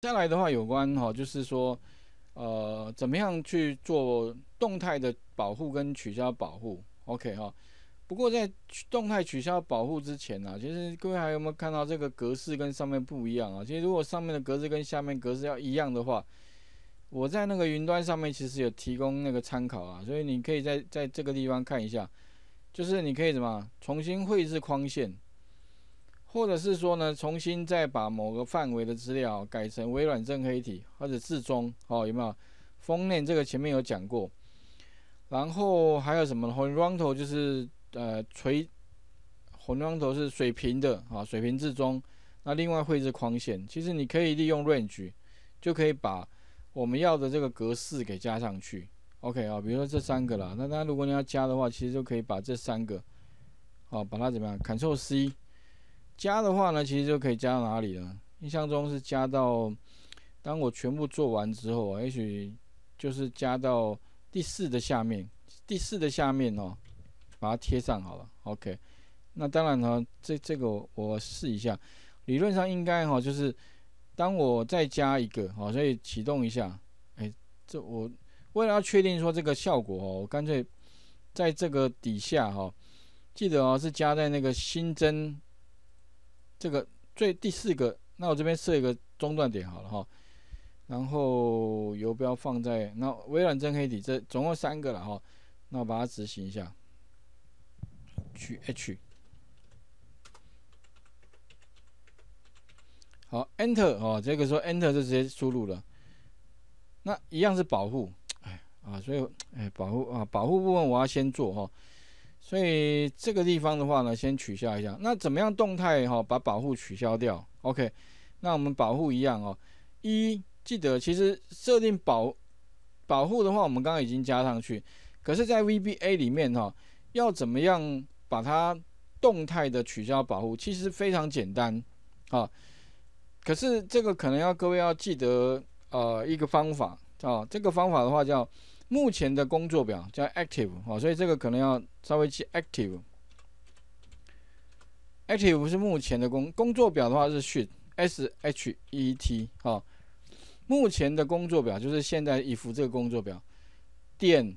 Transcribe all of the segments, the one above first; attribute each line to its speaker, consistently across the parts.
Speaker 1: 接下来的话，有关哈，就是说，呃，怎么样去做动态的保护跟取消保护？OK 哈。不过在动态取消保护之前呢，其实各位还有没有看到这个格式跟上面不一样啊？其实如果上面的格式跟下面格式要一样的话，我在那个云端上面其实有提供那个参考啊，所以你可以在在这个地方看一下，就是你可以怎么重新绘制框线。或者是说呢，重新再把某个范围的资料改成微软正黑体或者字中哦，有没有？封面这个前面有讲过，然后还有什么呢？Horizontal 就是呃垂，Horizontal 是水平的啊，水平字中。那另外绘制框线，其实你可以利用 Range 就可以把我们要的这个格式给加上去。OK 啊，比如说这三个啦，那那如果你要加的话，其实就可以把这三个哦，把它怎么样？Ctrl+C。加的话呢，其实就可以加到哪里呢？印象中是加到当我全部做完之后也许就是加到第四的下面，第四的下面哦，把它贴上好了。OK，那当然呢，这这个我试一下，理论上应该哈，就是当我再加一个哦，所以启动一下。哎，这我为了要确定说这个效果哦，我干脆在这个底下哈，记得哦是加在那个新增。这个最第四个，那我这边设一个中断点好了哈，然后游标放在那微软真黑体，这总共三个了哈，那我把它执行一下 c H，好，Enter 哦，这个时候 Enter 就直接输入了，那一样是保护，哎啊，所以哎保护啊保护部分我要先做哈。所以这个地方的话呢，先取消一下。那怎么样动态哈把保护取消掉？OK，那我们保护一样哦。一记得其实设定保保护的话，我们刚刚已经加上去。可是，在 VBA 里面哈，要怎么样把它动态的取消保护？其实非常简单啊。可是这个可能要各位要记得呃一个方法啊。这个方法的话叫。目前的工作表叫 Active 哦，所以这个可能要稍微记 Active。Active 是目前的工工作表的话是 Sheet，S H E T 哦。目前的工作表就是现在已服这个工作表。电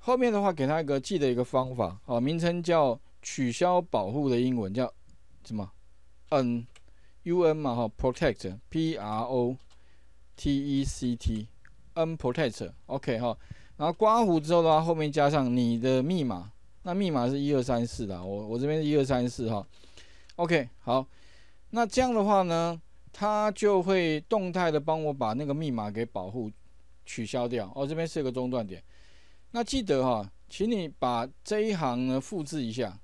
Speaker 1: 后面的话，给它一个记的一个方法哦，名称叫取消保护的英文叫什么？N U N 嘛哈，Protect，P R O T E C T。unprotect，OK 哈，然后刮胡之后的话，后面加上你的密码，那密码是一二三四啦，我我这边是一二三四哈，OK 好，那这样的话呢，它就会动态的帮我把那个密码给保护取消掉。哦，这边是一个中断点，那记得哈，请你把这一行呢复制一下，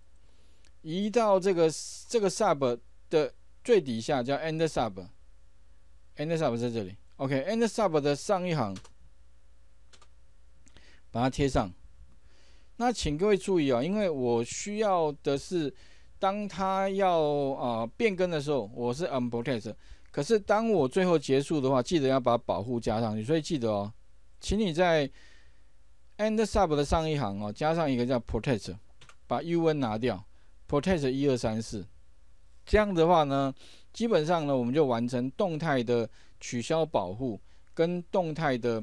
Speaker 1: 移到这个这个 sub 的最底下，叫 end sub，end sub 在这里。OK，end sub 的上一行，把它贴上。那请各位注意啊，因为我需要的是，当它要啊变更的时候，我是 unprotect，可是当我最后结束的话，记得要把保护加上去。所以记得哦，请你在 end sub 的上一行哦，加上一个叫 protect，把 un 拿掉，protect 一二三四。这样的话呢，基本上呢，我们就完成动态的。取消保护跟动态的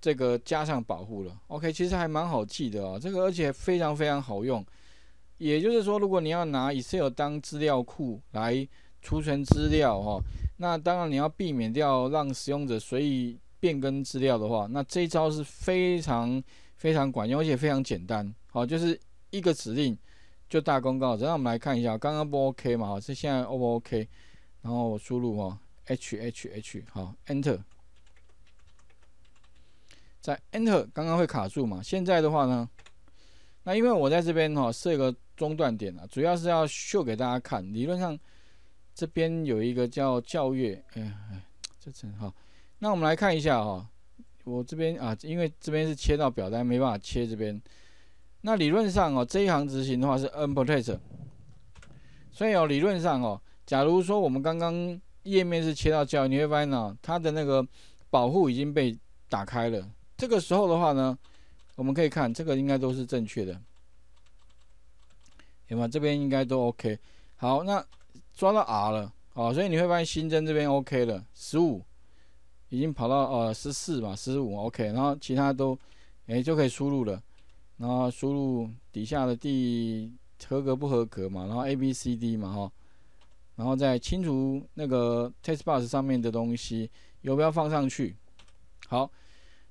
Speaker 1: 这个加上保护了，OK，其实还蛮好记的啊，这个而且非常非常好用。也就是说，如果你要拿 Excel 当资料库来储存资料哈，那当然你要避免掉让使用者随意变更资料的话，那这一招是非常非常管用，而且非常简单，好，就是一个指令就大功告成。让我们来看一下，刚刚不 OK 嘛，是现在 OK，然后输入哈。h h h 好 enter，在 enter 刚刚会卡住嘛？现在的话呢，那因为我在这边哈设一个中断点啊，主要是要秀给大家看。理论上这边有一个叫教育，哎哎，这真好。那我们来看一下哈，我这边啊，因为这边是切到表单，没办法切这边。那理论上哦，这一行执行的话是 n p r o t e c t 所以哦，理论上哦，假如说我们刚刚页面是切到这，易，你会发现呢，它的那个保护已经被打开了。这个时候的话呢，我们可以看这个应该都是正确的，对吗？这边应该都 OK。好，那抓到 R 了，哦，所以你会发现新增这边 OK 了，十五已经跑到呃十四嘛，十五 OK，然后其他都哎就可以输入了，然后输入底下的第合格不合格嘛，然后 A B C D 嘛，哈。然后再清除那个 t e s t box 上面的东西，游标放上去。好，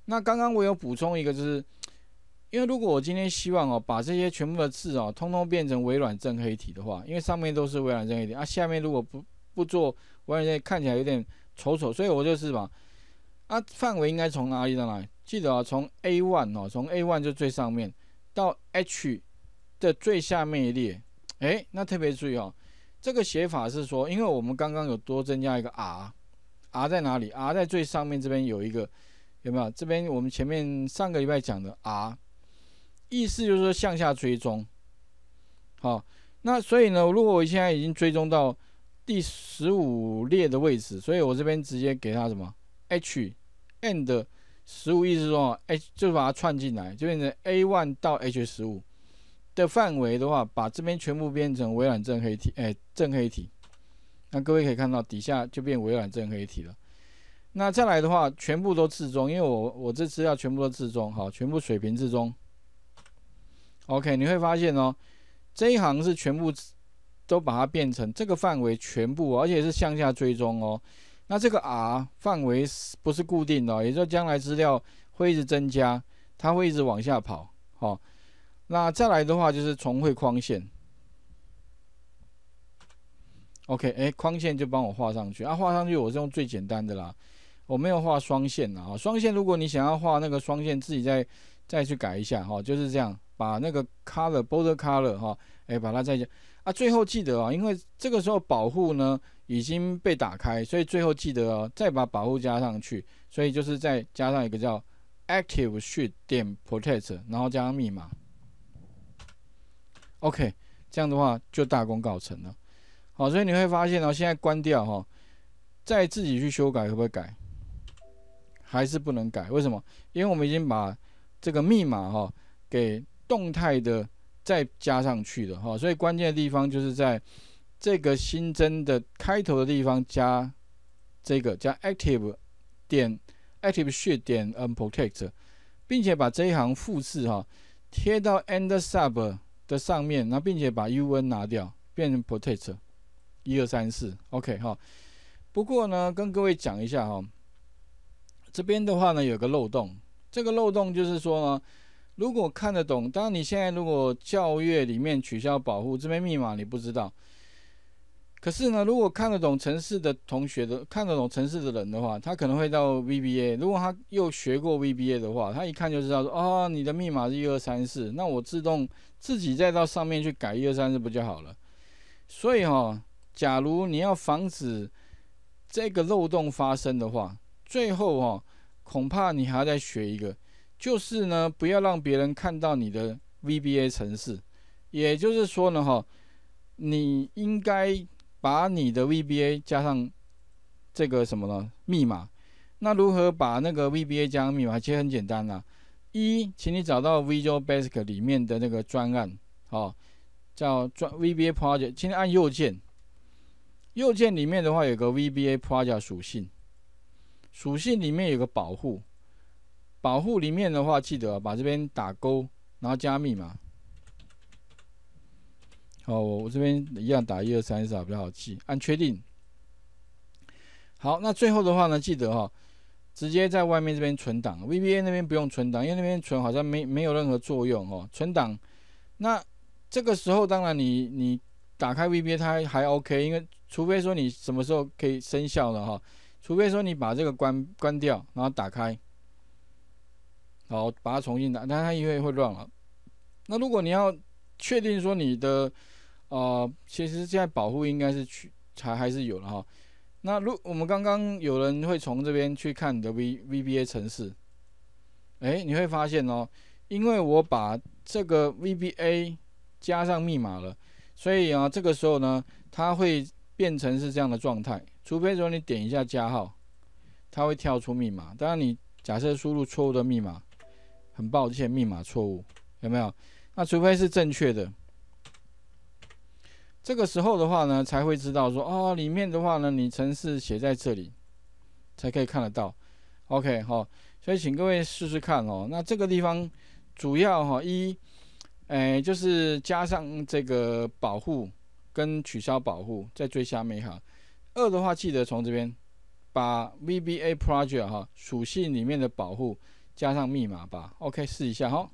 Speaker 1: 那刚刚我有补充一个，就是因为如果我今天希望哦，把这些全部的字哦，通通变成微软正黑体的话，因为上面都是微软正黑体，啊，下面如果不不做微软正黑，看起来有点丑丑，所以我就是把啊，范围应该从哪里到哪里？记得啊，从 a one 哦，从 a one 就最上面到 H 的最下面一列，哎，那特别注意哦。这个写法是说，因为我们刚刚有多增加一个 R，R 在哪里？R 在最上面这边有一个，有没有？这边我们前面上个礼拜讲的 R，意思就是说向下追踪。好，那所以呢，如果我现在已经追踪到第十五列的位置，所以我这边直接给它什么 H and 十五，意思说 h 就是把它串进来，就变成 A one 到 H 十五。的范围的话，把这边全部变成微软正黑体，哎，正黑体。那各位可以看到底下就变微软正黑体了。那再来的话，全部都自中，因为我我这资料全部都自中，好，全部水平自中。OK，你会发现哦，这一行是全部都把它变成这个范围全部，而且是向下追踪哦。那这个 R 范围不是固定的，也就将来资料会一直增加，它会一直往下跑，好。那再来的话就是重绘框线，OK，哎，框线就帮我画上去啊，画上去我是用最简单的啦，我没有画双线啊，双线如果你想要画那个双线，自己再再去改一下哈，就是这样，把那个 color border color 哈，哎，把它再加啊，最后记得啊，因为这个时候保护呢已经被打开，所以最后记得哦，再把保护加上去，所以就是再加上一个叫 active sheet 点 protect，然后加上密码。OK，这样的话就大功告成了。好，所以你会发现呢，现在关掉哈，再自己去修改，会不会改？还是不能改？为什么？因为我们已经把这个密码哈给动态的再加上去了哈，所以关键的地方就是在这个新增的开头的地方加这个加 active 点 active sheet 点 unprotect，并且把这一行复制哈，贴到 end sub。的上面，那并且把 U N 拿掉，变成 protect，一二三四，OK 哈。不过呢，跟各位讲一下哈，这边的话呢有个漏洞，这个漏洞就是说呢，如果看得懂，当然你现在如果教阅里面取消保护，这边密码你不知道。可是呢，如果看得懂城市的同学的看得懂城市的人的话，他可能会到 VBA。如果他又学过 VBA 的话，他一看就知道说：“哦，你的密码是一二三四，那我自动自己再到上面去改一二三四不就好了？”所以哈，假如你要防止这个漏洞发生的话，最后哈，恐怕你还要再学一个，就是呢，不要让别人看到你的 VBA 城市。也就是说呢，哈，你应该。把你的 VBA 加上这个什么呢？密码。那如何把那个 VBA 加上密码？其实很简单啦。一，请你找到 Visual Basic 里面的那个专案，哦，叫专 VBA Project。请你按右键，右键里面的话有个 VBA Project 属性，属性里面有个保护，保护里面的话记得把这边打勾，然后加密码。哦，我这边一样打一二三四啊，比较好记。按确定。好，那最后的话呢，记得哈，直接在外面这边存档，VBA 那边不用存档，因为那边存好像没没有任何作用哦。存档，那这个时候当然你你打开 VBA 它还 OK，因为除非说你什么时候可以生效了哈，除非说你把这个关关掉，然后打开，好把它重新打，但它因为会乱了。那如果你要确定说你的。呃，其实现在保护应该是去还还是有了哈。那如我们刚刚有人会从这边去看你的 V VBA 程式，哎，你会发现哦，因为我把这个 VBA 加上密码了，所以啊，这个时候呢，它会变成是这样的状态。除非说你点一下加号，它会跳出密码。当然你假设输入错误的密码，很抱歉，密码错误，有没有？那除非是正确的。这个时候的话呢，才会知道说哦，里面的话呢，你程式写在这里才可以看得到。OK，好，所以请各位试试看哦。那这个地方主要哈一，哎，就是加上这个保护跟取消保护，在最下面哈。二的话，记得从这边把 VBA Project 哈属性里面的保护加上密码吧。OK，试一下哈。